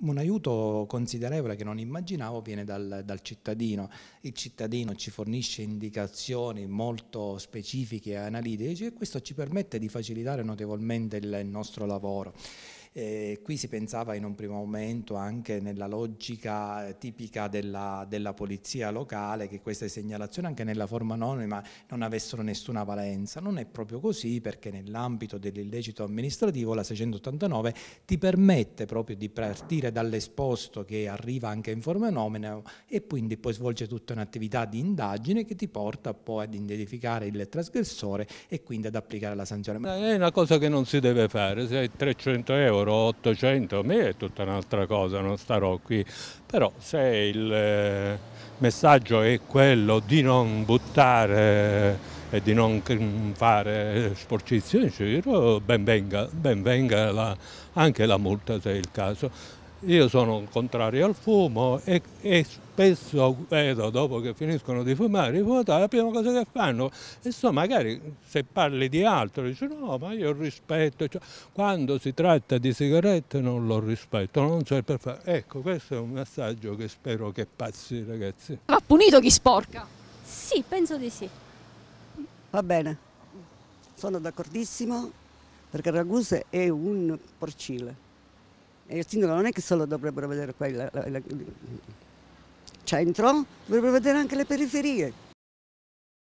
un aiuto considerevole che non immaginavo viene dal, dal, cittadino. Il cittadino ci fornisce indicazioni molto specifiche e analitiche e questo ci permette di facilitare notevolmente il nostro lavoro. Eh, qui si pensava in un primo momento anche nella logica eh, tipica della, della polizia locale che queste segnalazioni anche nella forma anonima non avessero nessuna valenza. Non è proprio così perché nell'ambito dell'illecito amministrativo la 689 ti permette proprio di partire dall'esposto che arriva anche in forma nomina e quindi poi svolge tutta un'attività di indagine che ti porta poi ad identificare il trasgressore e quindi ad applicare la sanzione. È una cosa che non si deve fare, se hai 300 euro euro, 800, a me è tutta un'altra cosa, non starò qui. Però se il eh, messaggio è quello di non buttare eh, e di non fare sporcizie cioè, in giro, ben venga, ben venga la, anche la multa se è il caso. Io sono contrario al fumo e, e spesso vedo dopo che finiscono di fumare i fumatori, la prima cosa che fanno, insomma magari se parli di altro dici no ma io rispetto, cioè, quando si tratta di sigarette non lo rispetto, non c'è per fare. Ecco questo è un messaggio che spero che passi ragazzi. Va punito chi sporca? Sì, penso di sì. Va bene, sono d'accordissimo perché Raguse è un porcile. E il sindaco non è che solo dovrebbero vedere qua il centro, dovrebbero vedere anche le periferie.